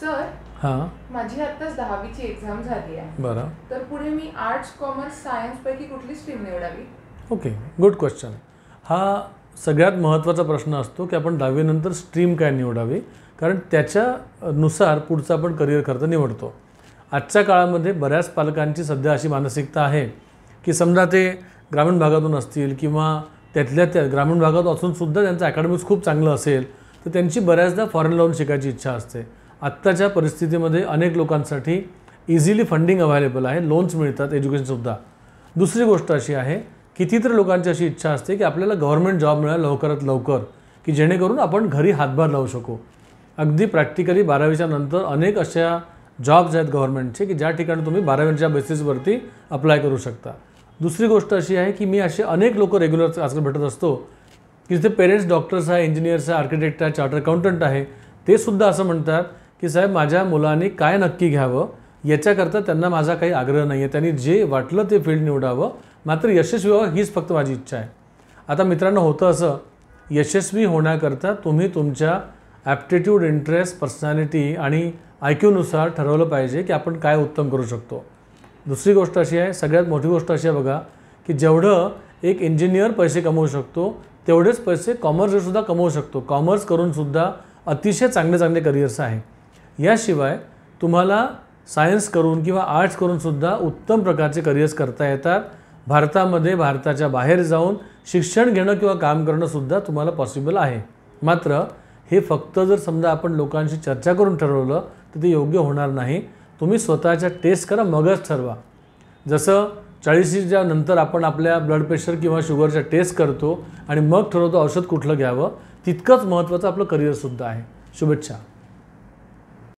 sir हां माझी झाली आहे बरं तर पुढे मी आर्ट्स कॉमर्स सायन्स पैकी कुठली स्ट्रीम निवडावी ओके गुड क्वेश्चन हा सगळ्यात महत्त्वाचा प्रश्न असतो की आपण दहावीनंतर स्ट्रीम काय निवडावी कारण त्याच्यानुसार पुढचा आपण करिअर खर्च निवडतो आजच्या काळामध्ये बऱ्याच पालकांची सध्या अशी मानसिकता आहे की समजा ते ग्रामीण भागातून असतील किंवा त्यातल्या त्या ग्रामीण भागात असूनसुद्धा त्यांचं अकॅडमिक्स खूप चांगलं असेल तर त्यांची बऱ्याचदा फॉरेन लावून शिकायची इच्छा असते आत्ताच्या परिस्थितीमध्ये अनेक लोकांसाठी इझिली फंडिंग अवेलेबल आहे लोन्स मिळतात एज्युकेशनसुद्धा दुसरी गोष्ट अशी आहे कितीतर लोकांची अशी इच्छा असते की आपल्याला गव्हर्मेंट जॉब मिळा लवकरात लवकर की जेणेकरून आपण घरी हातभार लावू शकू अगदी प्रॅक्टिकली बारावीच्या नंतर अनेक अशा जॉब्स आहेत गव्हर्नमेंटचे की ज्या ठिकाणी तुम्ही बारावीच्या बेसिसवरती अप्लाय करू शकता दुसरी गोष्ट अशी आहे की मी असे अनेक लोक रेग्युलर आजकाल भेटत असतो की जिथे पेरेंट्स डॉक्टर्स आहे इंजिनियर्स आहे आर्किटेक्ट आहे चार्टर अकाउंटंट आहे ते सुद्धा असं म्हणतात की साहेब माझ्या मुलांनी काय नक्की घ्यावं याच्याकरता त्यांना माझा काही आग्रह नाही आहे त्यांनी जे वाटलं ते फील्ड निवडावं मात्र यशस्वी व्हावं हीच फक्त माझी इच्छा आहे आता मित्रांनो होतं असं यशस्वी होण्याकरता तुम्ही तुमच्या ॲप्टिट्यूड इंटरेस्ट पर्सनॅलिटी आणि आय क्यूनुसार ठरवलं पाहिजे की आपण काय उत्तम करू शकतो दुसरी गोष्ट अशी आहे सगळ्यात मोठी गोष्ट अशी आहे बघा की जेवढं एक इंजिनियर पैसे कमवू शकतो तेवढेच पैसे कॉमर्ससुद्धा कमवू शकतो कॉमर्स करूनसुद्धा अतिशय चांगले चांगले करिअर्स आहे याशिवाय तुम्हाला सायन्स करून किंवा आर्ट्स करूनसुद्धा उत्तम प्रकारचे करिअर्स करता येतात भारतामध्ये भारताच्या बाहेर जाऊन शिक्षण घेणं किंवा काम करणंसुद्धा तुम्हाला पॉसिबल आहे मात्र हे फक्त जर समजा आपण लोकांशी चर्चा करून ठरवलं तर ते योग्य होणार नाही तुम्ही स्वतःच्या टेस्ट करा मगच ठरवा जसं चाळीसच्या नंतर आपण आपल्या ब्लड प्रेशर किंवा शुगरच्या टेस्ट करतो आणि मग ठरवतो औषध कुठलं घ्यावं तितकंच महत्त्वाचं आपलं करिअरसुद्धा आहे शुभेच्छा